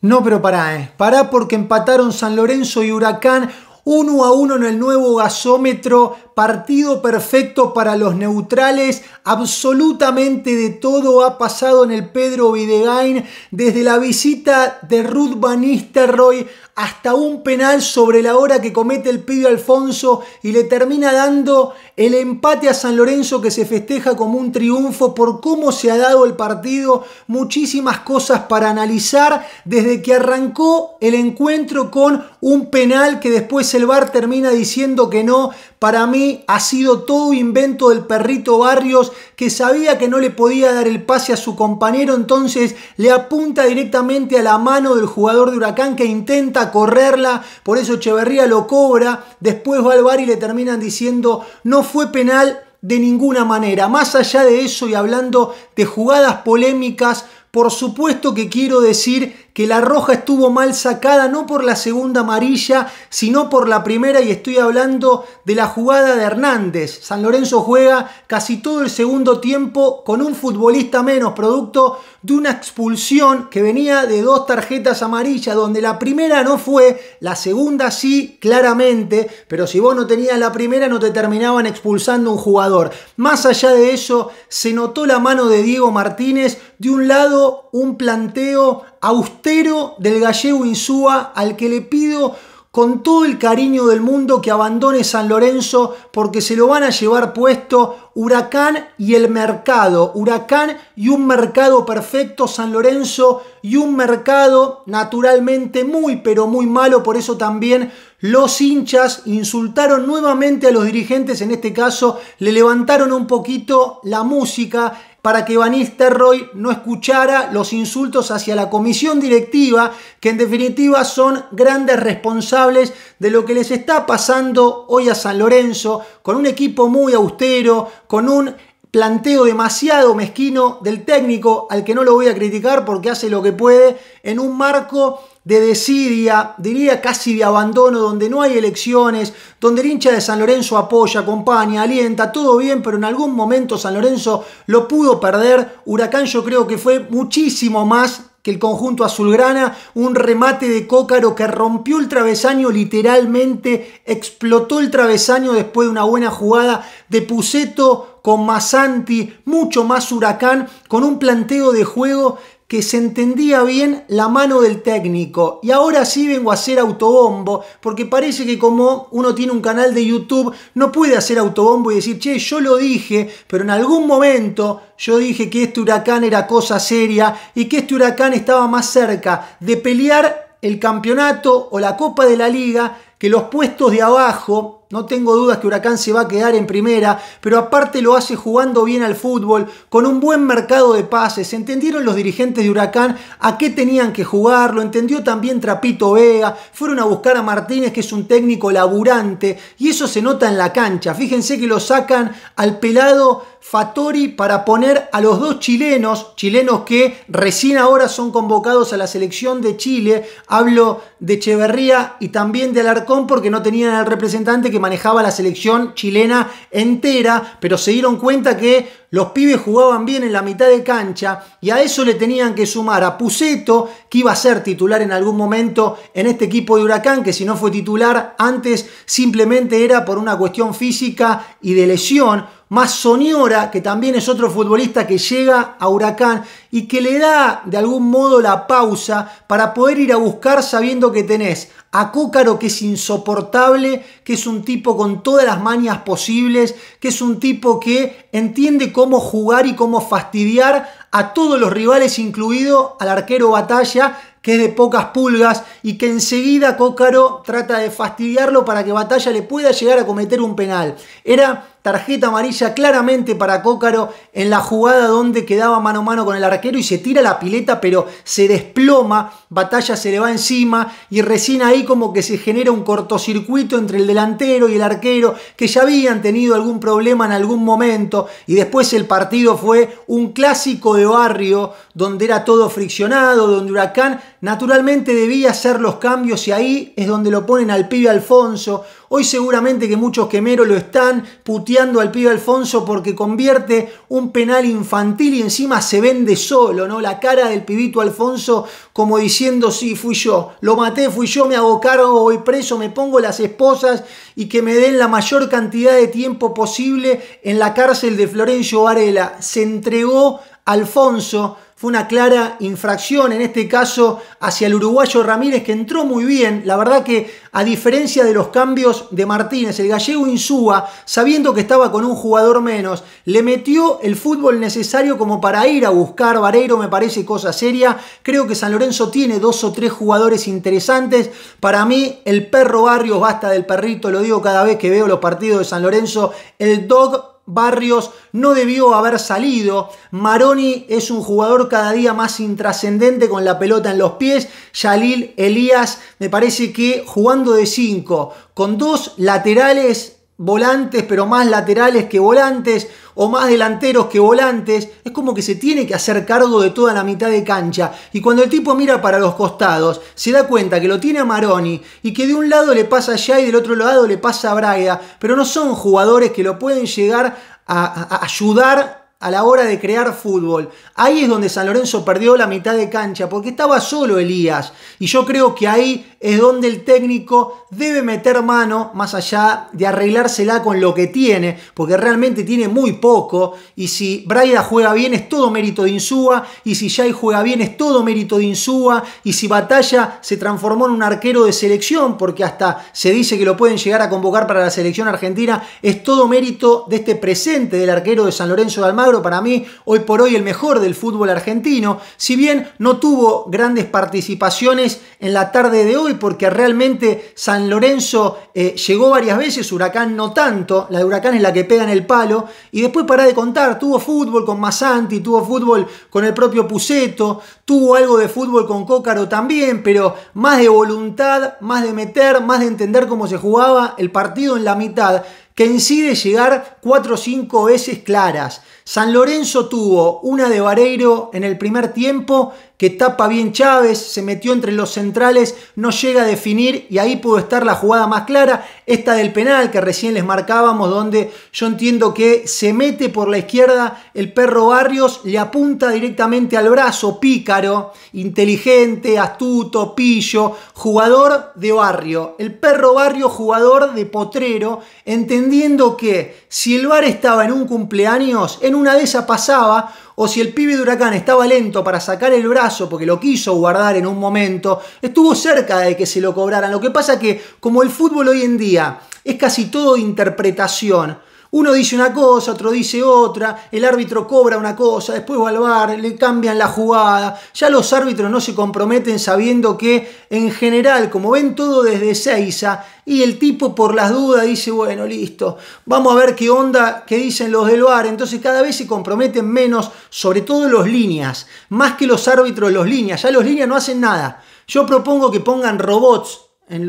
No, pero pará, eh. Pará porque empataron San Lorenzo y Huracán 1 a 1 en el nuevo gasómetro, partido perfecto para los neutrales, absolutamente de todo ha pasado en el Pedro Videgain, desde la visita de Ruth Van Nistelrooy hasta un penal sobre la hora que comete el pibe Alfonso y le termina dando el empate a San Lorenzo que se festeja como un triunfo por cómo se ha dado el partido. Muchísimas cosas para analizar desde que arrancó el encuentro con un penal que después el VAR termina diciendo que no. Para mí ha sido todo invento del perrito Barrios que sabía que no le podía dar el pase a su compañero, entonces le apunta directamente a la mano del jugador de Huracán que intenta correrla, por eso Echeverría lo cobra, después va al bar y le terminan diciendo no fue penal de ninguna manera. Más allá de eso y hablando de jugadas polémicas, por supuesto que quiero decir que la roja estuvo mal sacada, no por la segunda amarilla, sino por la primera, y estoy hablando de la jugada de Hernández. San Lorenzo juega casi todo el segundo tiempo con un futbolista menos, producto de una expulsión que venía de dos tarjetas amarillas, donde la primera no fue, la segunda sí, claramente, pero si vos no tenías la primera no te terminaban expulsando un jugador. Más allá de eso, se notó la mano de Diego Martínez, de un lado un planteo austero del gallego Insúa al que le pido con todo el cariño del mundo que abandone San Lorenzo porque se lo van a llevar puesto Huracán y el mercado. Huracán y un mercado perfecto, San Lorenzo y un mercado naturalmente muy pero muy malo. Por eso también los hinchas insultaron nuevamente a los dirigentes, en este caso le levantaron un poquito la música para que vaníster Roy no escuchara los insultos hacia la comisión directiva, que en definitiva son grandes responsables de lo que les está pasando hoy a San Lorenzo, con un equipo muy austero, con un planteo demasiado mezquino del técnico, al que no lo voy a criticar porque hace lo que puede, en un marco de desidia, diría casi de abandono, donde no hay elecciones, donde el hincha de San Lorenzo apoya, acompaña, alienta, todo bien, pero en algún momento San Lorenzo lo pudo perder. Huracán yo creo que fue muchísimo más que el conjunto azulgrana, un remate de Cócaro que rompió el travesaño literalmente, explotó el travesaño después de una buena jugada de Puseto con Masanti, mucho más huracán, con un planteo de juego que se entendía bien la mano del técnico. Y ahora sí vengo a hacer autobombo, porque parece que como uno tiene un canal de YouTube, no puede hacer autobombo y decir, che, yo lo dije, pero en algún momento yo dije que este huracán era cosa seria y que este huracán estaba más cerca de pelear el campeonato o la Copa de la Liga que los puestos de abajo no tengo dudas que Huracán se va a quedar en primera, pero aparte lo hace jugando bien al fútbol, con un buen mercado de pases. Entendieron los dirigentes de Huracán a qué tenían que jugar, lo entendió también Trapito Vega, fueron a buscar a Martínez, que es un técnico laburante, y eso se nota en la cancha. Fíjense que lo sacan al pelado Fatori para poner a los dos chilenos, chilenos que recién ahora son convocados a la selección de Chile. Hablo de Echeverría y también de Alarcón porque no tenían al representante que manejaba la selección chilena entera, pero se dieron cuenta que los pibes jugaban bien en la mitad de cancha y a eso le tenían que sumar a Puseto, que iba a ser titular en algún momento en este equipo de Huracán, que si no fue titular antes simplemente era por una cuestión física y de lesión, más Soñora, que también es otro futbolista que llega a Huracán y que le da de algún modo la pausa para poder ir a buscar sabiendo que tenés a Cócaro que es insoportable, que es un tipo con todas las mañas posibles, que es un tipo que entiende cómo jugar y cómo fastidiar a todos los rivales, incluido al arquero Batalla, que es de pocas pulgas y que enseguida Cócaro trata de fastidiarlo para que Batalla le pueda llegar a cometer un penal. Era tarjeta amarilla claramente para Cócaro en la jugada donde quedaba mano a mano con el arquero y se tira la pileta, pero se desploma, batalla se le va encima y recién ahí como que se genera un cortocircuito entre el delantero y el arquero que ya habían tenido algún problema en algún momento y después el partido fue un clásico de barrio donde era todo friccionado, donde Huracán naturalmente debía hacer los cambios y ahí es donde lo ponen al pibe Alfonso, Hoy seguramente que muchos quemeros lo están puteando al pibe Alfonso porque convierte un penal infantil y encima se vende solo, ¿no? La cara del pibito Alfonso como diciendo, sí, fui yo, lo maté, fui yo, me hago cargo, voy preso, me pongo las esposas y que me den la mayor cantidad de tiempo posible en la cárcel de Florencio Varela. Se entregó Alfonso. Fue una clara infracción, en este caso, hacia el uruguayo Ramírez, que entró muy bien. La verdad que, a diferencia de los cambios de Martínez, el gallego Insúa, sabiendo que estaba con un jugador menos, le metió el fútbol necesario como para ir a buscar. Vareiro me parece cosa seria. Creo que San Lorenzo tiene dos o tres jugadores interesantes. Para mí, el perro Barrios, basta del perrito, lo digo cada vez que veo los partidos de San Lorenzo, el dog Barrios no debió haber salido. Maroni es un jugador cada día más intrascendente con la pelota en los pies. Yalil Elías me parece que jugando de 5, con dos laterales volantes, pero más laterales que volantes, o más delanteros que volantes, es como que se tiene que hacer cargo de toda la mitad de cancha. Y cuando el tipo mira para los costados, se da cuenta que lo tiene a Maroni y que de un lado le pasa a y del otro lado le pasa a Braida, pero no son jugadores que lo pueden llegar a ayudar a la hora de crear fútbol. Ahí es donde San Lorenzo perdió la mitad de cancha, porque estaba solo Elías. Y yo creo que ahí es donde el técnico debe meter mano, más allá de arreglársela con lo que tiene, porque realmente tiene muy poco. Y si Braida juega bien es todo mérito de Insúa, y si Jai juega bien es todo mérito de Insúa, y si Batalla se transformó en un arquero de selección, porque hasta se dice que lo pueden llegar a convocar para la selección argentina, es todo mérito de este presente del arquero de San Lorenzo de para mí, hoy por hoy el mejor del fútbol argentino, si bien no tuvo grandes participaciones en la tarde de hoy, porque realmente San Lorenzo eh, llegó varias veces, Huracán no tanto, la de Huracán es la que pega en el palo, y después para de contar, tuvo fútbol con Masanti, tuvo fútbol con el propio Puseto, tuvo algo de fútbol con Cócaro también, pero más de voluntad, más de meter, más de entender cómo se jugaba el partido en la mitad, que incide llegar cuatro o cinco veces claras. San Lorenzo tuvo una de Vareiro en el primer tiempo que tapa bien Chávez, se metió entre los centrales, no llega a definir y ahí pudo estar la jugada más clara, esta del penal que recién les marcábamos, donde yo entiendo que se mete por la izquierda el perro Barrios, le apunta directamente al brazo, pícaro, inteligente, astuto, pillo, jugador de barrio, el perro Barrio jugador de potrero, entendiendo que si el bar estaba en un cumpleaños, en una de esas pasaba, o si el pibe de Huracán estaba lento para sacar el brazo porque lo quiso guardar en un momento, estuvo cerca de que se lo cobraran. Lo que pasa que como el fútbol hoy en día es casi todo interpretación, uno dice una cosa, otro dice otra, el árbitro cobra una cosa, después va al bar, le cambian la jugada. Ya los árbitros no se comprometen sabiendo que, en general, como ven todo desde Seiza, y el tipo por las dudas dice, bueno, listo, vamos a ver qué onda, qué dicen los del bar. Entonces cada vez se comprometen menos, sobre todo los líneas, más que los árbitros los líneas. Ya los líneas no hacen nada. Yo propongo que pongan robots en,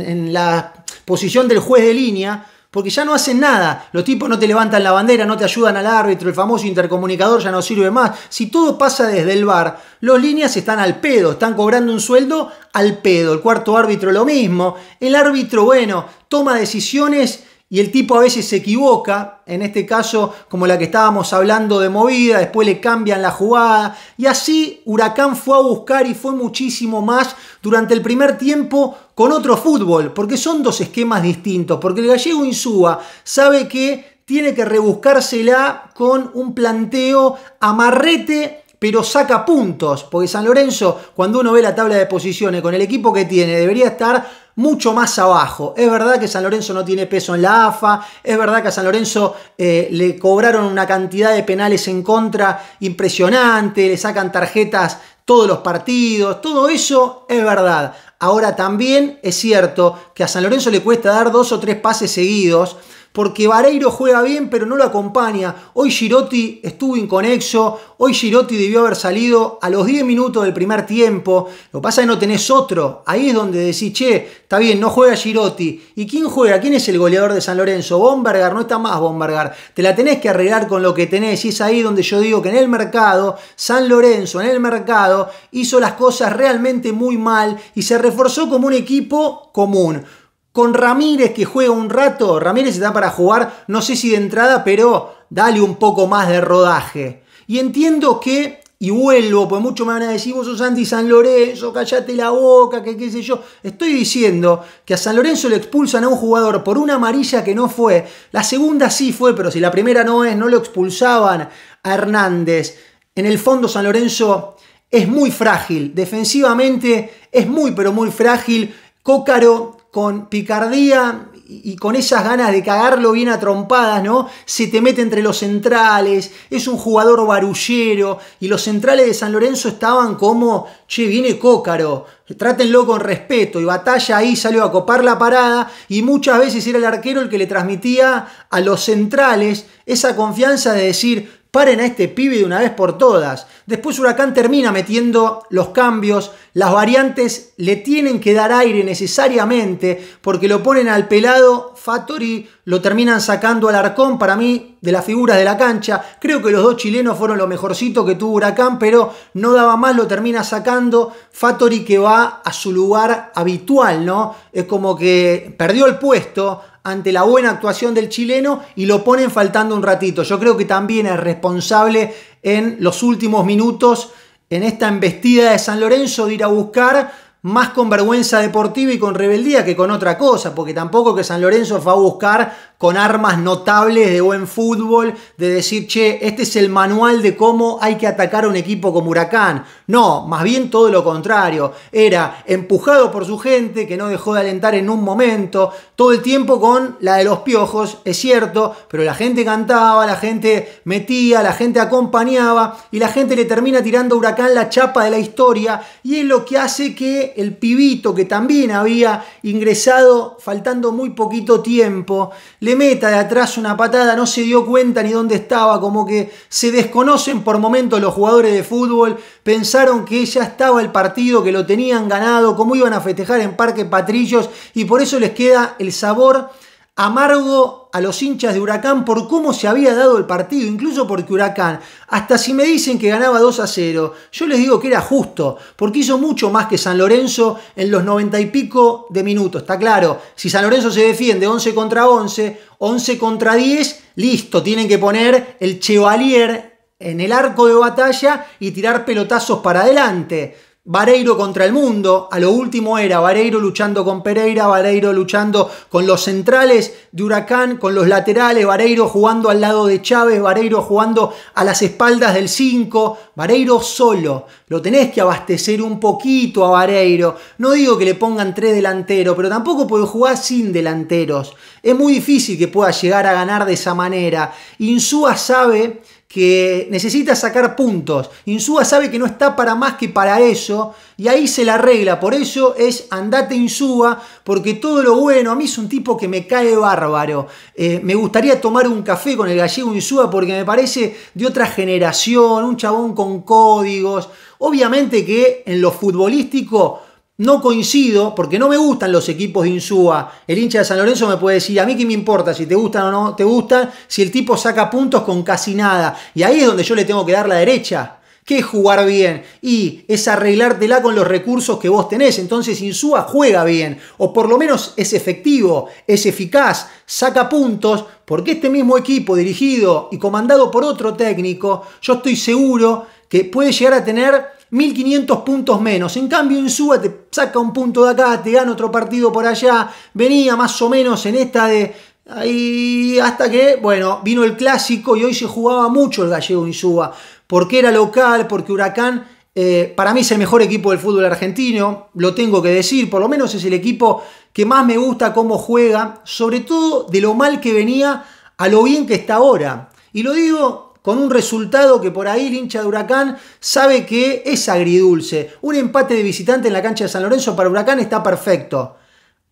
en la posición del juez de línea porque ya no hacen nada. Los tipos no te levantan la bandera, no te ayudan al árbitro, el famoso intercomunicador ya no sirve más. Si todo pasa desde el bar, los líneas están al pedo, están cobrando un sueldo al pedo. El cuarto árbitro lo mismo. El árbitro, bueno, toma decisiones y el tipo a veces se equivoca, en este caso como la que estábamos hablando de movida, después le cambian la jugada y así Huracán fue a buscar y fue muchísimo más durante el primer tiempo con otro fútbol, porque son dos esquemas distintos, porque el gallego Insúa sabe que tiene que rebuscársela con un planteo amarrete pero saca puntos, porque San Lorenzo, cuando uno ve la tabla de posiciones con el equipo que tiene, debería estar mucho más abajo. Es verdad que San Lorenzo no tiene peso en la AFA, es verdad que a San Lorenzo eh, le cobraron una cantidad de penales en contra impresionante, le sacan tarjetas todos los partidos, todo eso es verdad. Ahora también es cierto que a San Lorenzo le cuesta dar dos o tres pases seguidos porque Vareiro juega bien, pero no lo acompaña. Hoy Girotti estuvo inconexo, hoy Girotti debió haber salido a los 10 minutos del primer tiempo. Lo que pasa es que no tenés otro. Ahí es donde decís, che, está bien, no juega Girotti. ¿Y quién juega? ¿Quién es el goleador de San Lorenzo? Bombergar, no está más Bombergar. Te la tenés que arreglar con lo que tenés. Y es ahí donde yo digo que en el mercado, San Lorenzo, en el mercado, hizo las cosas realmente muy mal y se reforzó como un equipo común. Con Ramírez que juega un rato, Ramírez está para jugar, no sé si de entrada, pero dale un poco más de rodaje. Y entiendo que, y vuelvo, pues mucho me van a decir, vos sos Andy San Lorenzo, callate la boca, que qué sé yo. Estoy diciendo que a San Lorenzo le expulsan a un jugador por una amarilla que no fue. La segunda sí fue, pero si la primera no es, no lo expulsaban a Hernández. En el fondo San Lorenzo es muy frágil, defensivamente es muy, pero muy frágil. Cócaro con picardía y con esas ganas de cagarlo bien a ¿no? Se te mete entre los centrales, es un jugador barullero y los centrales de San Lorenzo estaban como, che, viene Cócaro, trátenlo con respeto y batalla ahí salió a copar la parada y muchas veces era el arquero el que le transmitía a los centrales esa confianza de decir, paren a este pibe de una vez por todas. Después Huracán termina metiendo los cambios, las variantes le tienen que dar aire necesariamente porque lo ponen al pelado Fattori, lo terminan sacando al arcón para mí de las figuras de la cancha. Creo que los dos chilenos fueron lo mejorcito que tuvo Huracán, pero no daba más, lo termina sacando Fattori que va a su lugar habitual, ¿no? Es como que perdió el puesto, ante la buena actuación del chileno y lo ponen faltando un ratito. Yo creo que también es responsable en los últimos minutos, en esta embestida de San Lorenzo, de ir a buscar más con vergüenza deportiva y con rebeldía que con otra cosa, porque tampoco que San Lorenzo fue a buscar con armas notables de buen fútbol, de decir, che, este es el manual de cómo hay que atacar a un equipo como Huracán. No, más bien todo lo contrario. Era empujado por su gente, que no dejó de alentar en un momento, todo el tiempo con la de los piojos, es cierto, pero la gente cantaba, la gente metía, la gente acompañaba y la gente le termina tirando a Huracán la chapa de la historia y es lo que hace que el pibito que también había ingresado faltando muy poquito tiempo, le meta de atrás una patada, no se dio cuenta ni dónde estaba, como que se desconocen por momentos los jugadores de fútbol, pensaron que ya estaba el partido, que lo tenían ganado, como iban a festejar en Parque Patrillos y por eso les queda el sabor amargo a los hinchas de Huracán por cómo se había dado el partido, incluso porque Huracán, hasta si me dicen que ganaba 2 a 0, yo les digo que era justo, porque hizo mucho más que San Lorenzo en los 90 y pico de minutos, está claro, si San Lorenzo se defiende 11 contra 11, 11 contra 10, listo, tienen que poner el Chevalier en el arco de batalla y tirar pelotazos para adelante. Vareiro contra el mundo, a lo último era Vareiro luchando con Pereira, Vareiro luchando con los centrales de Huracán, con los laterales, Vareiro jugando al lado de Chávez, Vareiro jugando a las espaldas del 5, Vareiro solo, lo tenés que abastecer un poquito a Vareiro, no digo que le pongan tres delanteros, pero tampoco puede jugar sin delanteros, es muy difícil que pueda llegar a ganar de esa manera, Insúa sabe que necesita sacar puntos. Insúa sabe que no está para más que para eso y ahí se la arregla. Por eso es andate Insúa, porque todo lo bueno, a mí es un tipo que me cae bárbaro. Eh, me gustaría tomar un café con el gallego Insúa porque me parece de otra generación, un chabón con códigos. Obviamente que en lo futbolístico no coincido porque no me gustan los equipos de Insúa. El hincha de San Lorenzo me puede decir, a mí que me importa si te gustan o no te gustan, si el tipo saca puntos con casi nada. Y ahí es donde yo le tengo que dar la derecha. que es jugar bien? Y es arreglártela con los recursos que vos tenés. Entonces Insúa juega bien, o por lo menos es efectivo, es eficaz, saca puntos, porque este mismo equipo dirigido y comandado por otro técnico, yo estoy seguro que puede llegar a tener 1500 puntos menos. En cambio Insúa te saca un punto de acá, te gana otro partido por allá, venía más o menos en esta de... Ahí hasta que, bueno, vino el clásico y hoy se jugaba mucho el gallego Insúa, porque era local, porque Huracán eh, para mí es el mejor equipo del fútbol argentino, lo tengo que decir, por lo menos es el equipo que más me gusta cómo juega, sobre todo de lo mal que venía a lo bien que está ahora. Y lo digo con un resultado que por ahí el hincha de Huracán sabe que es agridulce. Un empate de visitante en la cancha de San Lorenzo para Huracán está perfecto.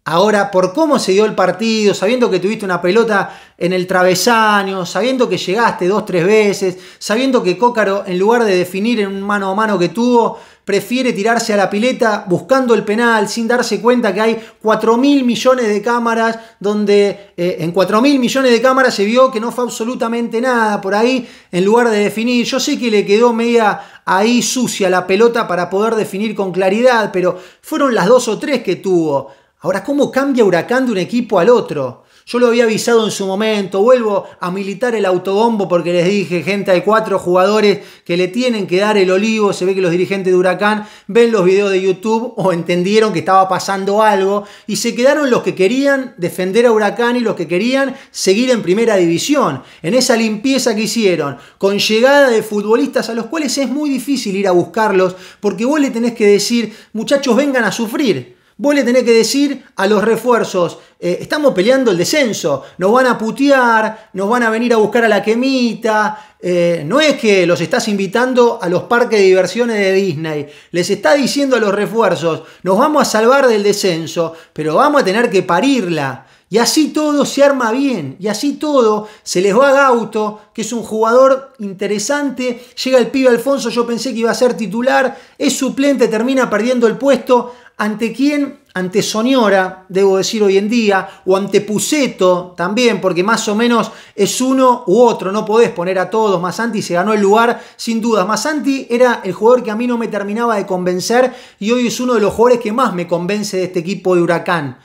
Ahora, por cómo se dio el partido, sabiendo que tuviste una pelota en el travesaño, sabiendo que llegaste dos, tres veces, sabiendo que Cócaro, en lugar de definir en un mano a mano que tuvo, prefiere tirarse a la pileta buscando el penal sin darse cuenta que hay 4 mil millones de cámaras donde eh, en 4 mil millones de cámaras se vio que no fue absolutamente nada por ahí en lugar de definir. Yo sé que le quedó media ahí sucia la pelota para poder definir con claridad, pero fueron las dos o tres que tuvo. Ahora, ¿cómo cambia Huracán de un equipo al otro? Yo lo había avisado en su momento, vuelvo a militar el autobombo porque les dije, gente, hay cuatro jugadores que le tienen que dar el olivo, se ve que los dirigentes de Huracán ven los videos de YouTube o entendieron que estaba pasando algo y se quedaron los que querían defender a Huracán y los que querían seguir en primera división. En esa limpieza que hicieron, con llegada de futbolistas a los cuales es muy difícil ir a buscarlos porque vos le tenés que decir, muchachos, vengan a sufrir. Vos le tenés que decir a los refuerzos, eh, estamos peleando el descenso, nos van a putear, nos van a venir a buscar a la quemita. Eh, no es que los estás invitando a los parques de diversiones de Disney, les está diciendo a los refuerzos, nos vamos a salvar del descenso, pero vamos a tener que parirla. Y así todo se arma bien, y así todo se les va a Gauto, que es un jugador interesante, llega el pibe Alfonso, yo pensé que iba a ser titular, es suplente, termina perdiendo el puesto, ante quién, ante Soñora, debo decir hoy en día, o ante Puceto también, porque más o menos es uno u otro, no podés poner a todos. Masanti se ganó el lugar sin dudas. Masanti era el jugador que a mí no me terminaba de convencer y hoy es uno de los jugadores que más me convence de este equipo de Huracán.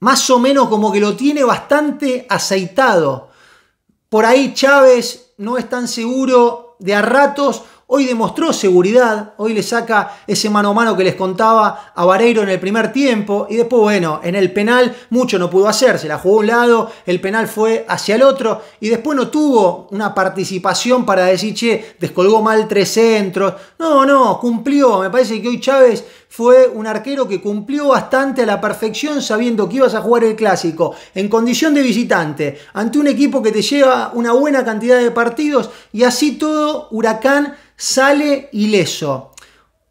Más o menos como que lo tiene bastante aceitado. Por ahí Chávez no es tan seguro de a ratos Hoy demostró seguridad, hoy le saca ese mano a mano que les contaba a Vareiro en el primer tiempo y después, bueno, en el penal mucho no pudo hacer, se la jugó a un lado, el penal fue hacia el otro y después no tuvo una participación para decir, che, descolgó mal tres centros. No, no, cumplió, me parece que hoy Chávez fue un arquero que cumplió bastante a la perfección sabiendo que ibas a jugar el clásico en condición de visitante ante un equipo que te lleva una buena cantidad de partidos y así todo Huracán sale ileso.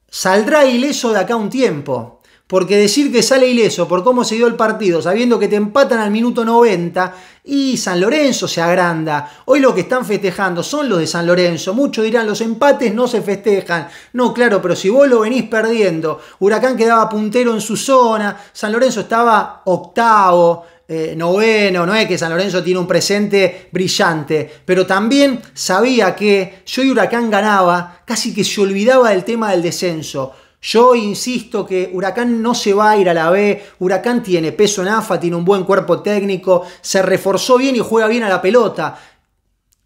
Saldrá ileso de acá un tiempo. Porque decir que sale ileso por cómo se dio el partido, sabiendo que te empatan al minuto 90 y San Lorenzo se agranda. Hoy lo que están festejando son los de San Lorenzo. Muchos dirán, los empates no se festejan. No, claro, pero si vos lo venís perdiendo, Huracán quedaba puntero en su zona, San Lorenzo estaba octavo, eh, noveno, no es que San Lorenzo tiene un presente brillante, pero también sabía que yo y Huracán ganaba, casi que se olvidaba del tema del descenso. Yo insisto que Huracán no se va a ir a la B, Huracán tiene peso en AFA, tiene un buen cuerpo técnico, se reforzó bien y juega bien a la pelota.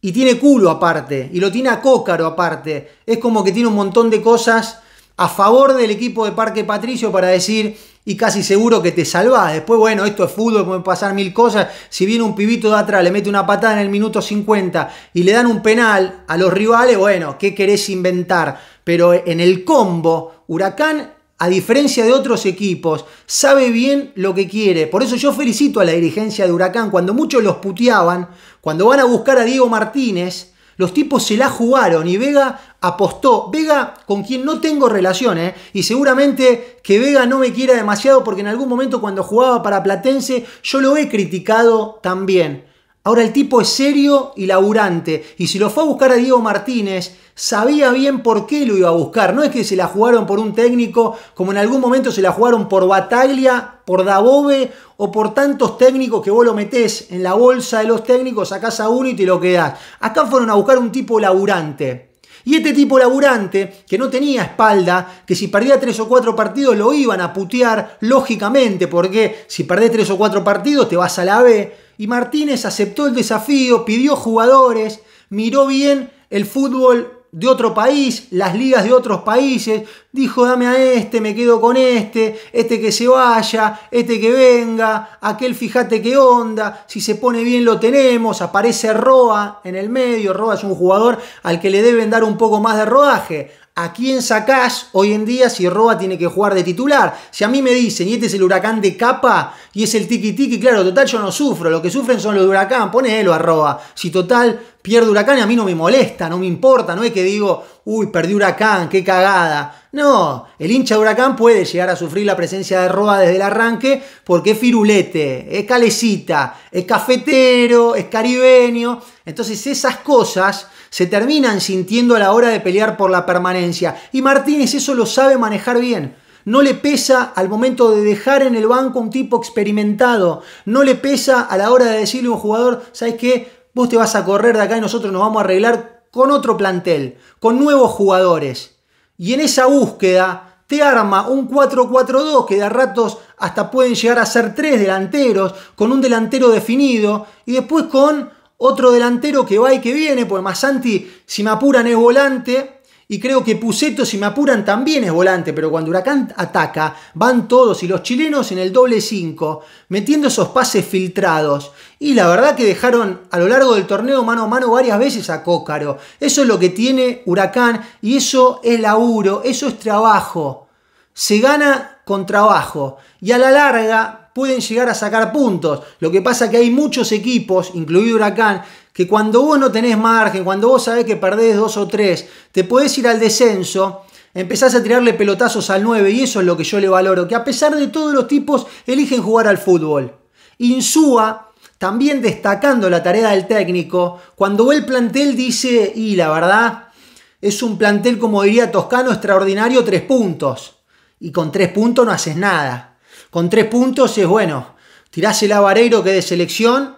Y tiene culo aparte, y lo tiene a Cócaro aparte. Es como que tiene un montón de cosas a favor del equipo de Parque Patricio para decir, y casi seguro que te salvás. Después, bueno, esto es fútbol, pueden pasar mil cosas. Si viene un pibito de atrás, le mete una patada en el minuto 50 y le dan un penal a los rivales, bueno, ¿qué querés inventar? Pero en el combo, Huracán, a diferencia de otros equipos, sabe bien lo que quiere. Por eso yo felicito a la dirigencia de Huracán. Cuando muchos los puteaban, cuando van a buscar a Diego Martínez, los tipos se la jugaron y Vega apostó. Vega, con quien no tengo relación, ¿eh? y seguramente que Vega no me quiera demasiado porque en algún momento cuando jugaba para Platense yo lo he criticado también. Ahora el tipo es serio y laburante, y si lo fue a buscar a Diego Martínez, sabía bien por qué lo iba a buscar. No es que se la jugaron por un técnico, como en algún momento se la jugaron por Bataglia, por Dabove o por tantos técnicos que vos lo metés en la bolsa de los técnicos, sacás a uno y te lo quedás. Acá fueron a buscar un tipo laburante y este tipo laburante, que no tenía espalda, que si perdía tres o cuatro partidos lo iban a putear, lógicamente, porque si perdés tres o cuatro partidos te vas a la B. Y Martínez aceptó el desafío, pidió jugadores, miró bien el fútbol de otro país, las ligas de otros países, dijo dame a este, me quedo con este, este que se vaya, este que venga, aquel fíjate qué onda, si se pone bien lo tenemos, aparece Roa en el medio, Roa es un jugador al que le deben dar un poco más de rodaje, ¿A quién sacás hoy en día si Roa tiene que jugar de titular? Si a mí me dicen, y este es el huracán de capa, y es el tiki tiki, claro, total yo no sufro, lo que sufren son los huracán, ponelo a Roa. Si total pierde huracán y a mí no me molesta, no me importa, no es que digo, uy, perdí huracán, qué cagada. No, el hincha huracán puede llegar a sufrir la presencia de Roa desde el arranque porque es firulete, es calecita, es cafetero, es caribeño. Entonces esas cosas se terminan sintiendo a la hora de pelear por la permanencia. Y Martínez eso lo sabe manejar bien. No le pesa al momento de dejar en el banco un tipo experimentado. No le pesa a la hora de decirle a un jugador, ¿sabes qué? Vos te vas a correr de acá y nosotros nos vamos a arreglar con otro plantel, con nuevos jugadores. Y en esa búsqueda te arma un 4-4-2 que de a ratos hasta pueden llegar a ser tres delanteros, con un delantero definido y después con otro delantero que va y que viene, Porque Masanti, si me apuran, es volante. Y creo que Puseto, si me apuran, también es volante. Pero cuando Huracán ataca, van todos y los chilenos en el doble 5, metiendo esos pases filtrados. Y la verdad que dejaron a lo largo del torneo mano a mano varias veces a Cócaro. Eso es lo que tiene Huracán y eso es laburo, eso es trabajo. Se gana con trabajo. Y a la larga, pueden llegar a sacar puntos. Lo que pasa que hay muchos equipos, incluido Huracán, que cuando vos no tenés margen, cuando vos sabés que perdés dos o tres, te podés ir al descenso. Empezás a tirarle pelotazos al 9 y eso es lo que yo le valoro, que a pesar de todos los tipos eligen jugar al fútbol. Insúa también destacando la tarea del técnico, cuando ve el plantel dice, y la verdad, es un plantel, como diría Toscano, extraordinario, tres puntos. Y con tres puntos no haces nada con tres puntos es bueno. Tirás el avareiro que de selección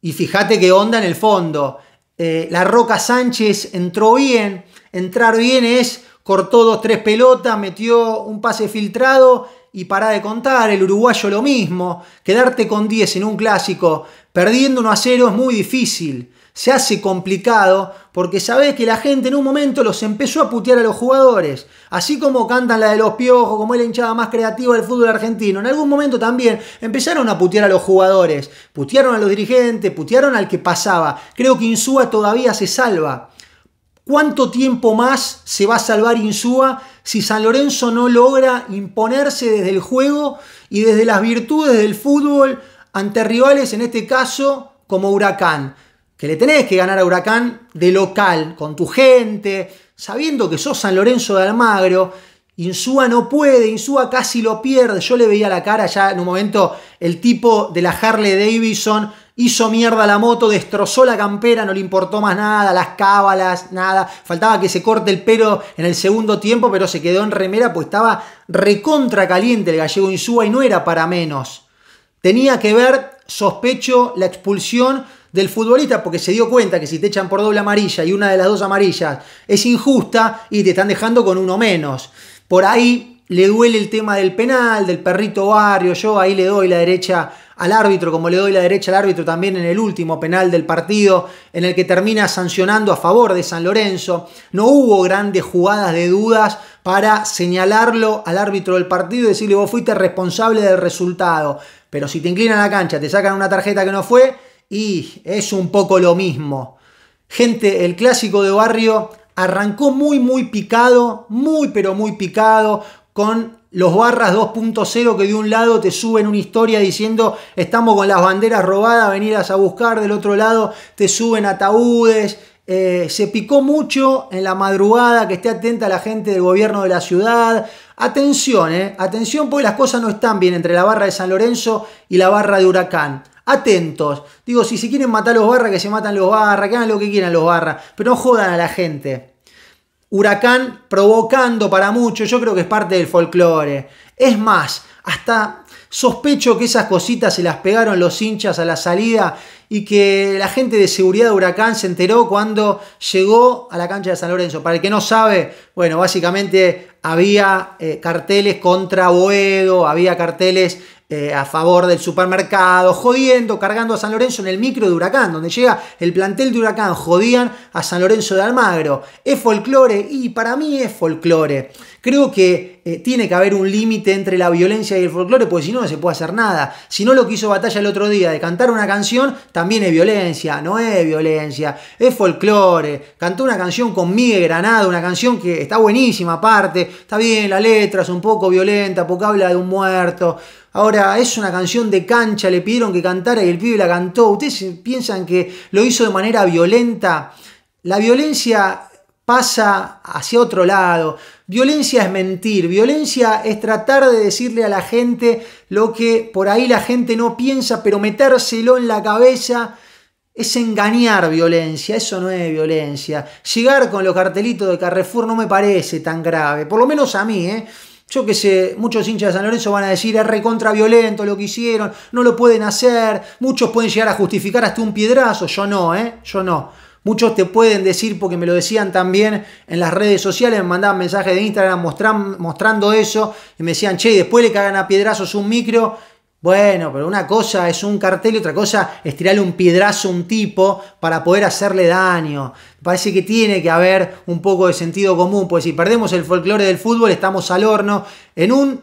y fíjate qué onda en el fondo. Eh, la Roca Sánchez entró bien. Entrar bien es cortó dos, tres pelotas, metió un pase filtrado y para de contar, el uruguayo lo mismo, quedarte con 10 en un clásico perdiendo 1 a 0 es muy difícil, se hace complicado porque sabés que la gente en un momento los empezó a putear a los jugadores, así como cantan la de los piojos, como es la hinchada más creativa del fútbol argentino, en algún momento también empezaron a putear a los jugadores, putearon a los dirigentes, putearon al que pasaba, creo que Insúa todavía se salva. ¿Cuánto tiempo más se va a salvar Insúa si San Lorenzo no logra imponerse desde el juego y desde las virtudes del fútbol ante rivales, en este caso como Huracán. Que le tenés que ganar a Huracán de local, con tu gente, sabiendo que sos San Lorenzo de Almagro. Insúa no puede, Insúa casi lo pierde. Yo le veía la cara ya en un momento el tipo de la Harley Davidson hizo mierda la moto, destrozó la campera, no le importó más nada, las cábalas, nada. Faltaba que se corte el pelo en el segundo tiempo, pero se quedó en remera, pues estaba recontra caliente el gallego Insúa y no era para menos. Tenía que ver, sospecho, la expulsión del futbolista porque se dio cuenta que si te echan por doble amarilla y una de las dos amarillas es injusta y te están dejando con uno menos. Por ahí le duele el tema del penal, del perrito barrio, yo ahí le doy la derecha al árbitro, como le doy la derecha al árbitro también en el último penal del partido, en el que termina sancionando a favor de San Lorenzo. No hubo grandes jugadas de dudas para señalarlo al árbitro del partido y decirle vos fuiste responsable del resultado. Pero si te inclinan la cancha, te sacan una tarjeta que no fue y es un poco lo mismo. Gente, el clásico de barrio arrancó muy, muy picado, muy, pero muy picado, con los barras 2.0 que de un lado te suben una historia diciendo estamos con las banderas robadas, venidas a buscar, del otro lado te suben ataúdes. Eh, se picó mucho en la madrugada, que esté atenta la gente del gobierno de la ciudad. Atención, eh, atención porque las cosas no están bien entre la barra de San Lorenzo y la barra de Huracán atentos. Digo, si se quieren matar los barras, que se matan los barras, que hagan lo que quieran los barras, pero no jodan a la gente. Huracán provocando para muchos, yo creo que es parte del folclore. Es más, hasta sospecho que esas cositas se las pegaron los hinchas a la salida y que la gente de seguridad de Huracán se enteró cuando llegó a la cancha de San Lorenzo. Para el que no sabe, bueno, básicamente había eh, carteles contra Boedo, había carteles eh, a favor del supermercado, jodiendo, cargando a San Lorenzo en el micro de Huracán, donde llega el plantel de Huracán, jodían a San Lorenzo de Almagro. ¿Es folclore? Y para mí es folclore. Creo que eh, tiene que haber un límite entre la violencia y el folclore, porque si no, no se puede hacer nada. Si no, lo que hizo Batalla el otro día de cantar una canción, también es violencia, no es violencia, es folclore. Cantó una canción con Miguel Granada, una canción que está buenísima aparte, está bien, la letra es un poco violenta, porque habla de un muerto Ahora es una canción de cancha, le pidieron que cantara y el pibe la cantó. ¿Ustedes piensan que lo hizo de manera violenta? La violencia pasa hacia otro lado. Violencia es mentir, violencia es tratar de decirle a la gente lo que por ahí la gente no piensa, pero metérselo en la cabeza es engañar violencia, eso no es violencia. Llegar con los cartelitos de Carrefour no me parece tan grave, por lo menos a mí, ¿eh? yo qué sé, muchos hinchas de San Lorenzo van a decir es recontra violento lo que hicieron, no lo pueden hacer, muchos pueden llegar a justificar hasta un piedrazo, yo no, ¿eh? Yo no. Muchos te pueden decir, porque me lo decían también en las redes sociales, me mandaban mensajes de Instagram mostrando eso y me decían, che, después le cagan a piedrazos un micro bueno, pero una cosa es un cartel y otra cosa es tirarle un piedrazo a un tipo para poder hacerle daño. Parece que tiene que haber un poco de sentido común, pues si perdemos el folclore del fútbol estamos al horno en un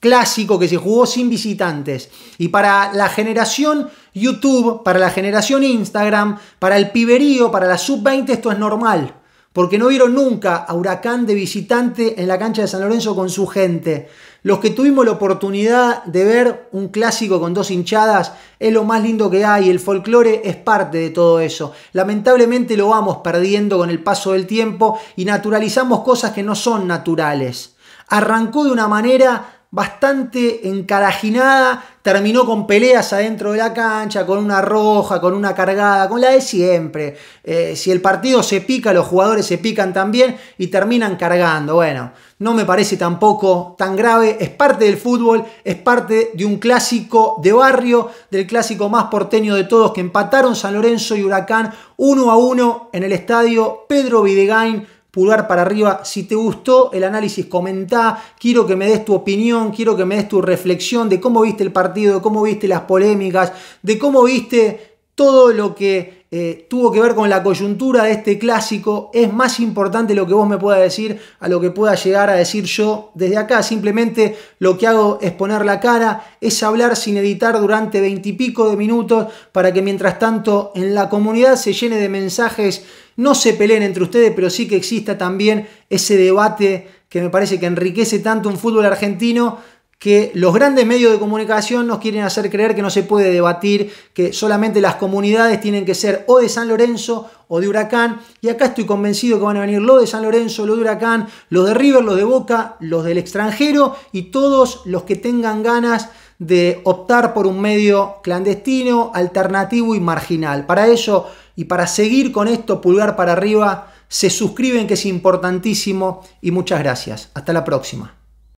clásico que se jugó sin visitantes. Y para la generación YouTube, para la generación Instagram, para el piberío, para la sub-20 esto es normal. Porque no vieron nunca a Huracán de visitante en la cancha de San Lorenzo con su gente. Los que tuvimos la oportunidad de ver un clásico con dos hinchadas es lo más lindo que hay, el folclore es parte de todo eso. Lamentablemente lo vamos perdiendo con el paso del tiempo y naturalizamos cosas que no son naturales. Arrancó de una manera bastante encarajinada, terminó con peleas adentro de la cancha, con una roja, con una cargada, con la de siempre. Eh, si el partido se pica, los jugadores se pican también y terminan cargando. Bueno, no me parece tampoco tan grave, es parte del fútbol, es parte de un clásico de barrio, del clásico más porteño de todos que empataron San Lorenzo y Huracán 1 a 1 en el estadio Pedro Videgain pulgar para arriba. Si te gustó el análisis, comenta, Quiero que me des tu opinión, quiero que me des tu reflexión de cómo viste el partido, de cómo viste las polémicas, de cómo viste todo lo que eh, tuvo que ver con la coyuntura de este clásico. Es más importante lo que vos me puedas decir a lo que pueda llegar a decir yo desde acá. Simplemente lo que hago es poner la cara, es hablar sin editar durante veintipico de minutos para que mientras tanto en la comunidad se llene de mensajes. No se peleen entre ustedes, pero sí que exista también ese debate que me parece que enriquece tanto un fútbol argentino que los grandes medios de comunicación nos quieren hacer creer que no se puede debatir, que solamente las comunidades tienen que ser o de San Lorenzo o de Huracán. Y acá estoy convencido que van a venir los de San Lorenzo, los de Huracán, los de River, los de Boca, los del extranjero y todos los que tengan ganas de optar por un medio clandestino, alternativo y marginal. Para eso y para seguir con esto pulgar para arriba, se suscriben que es importantísimo y muchas gracias. Hasta la próxima.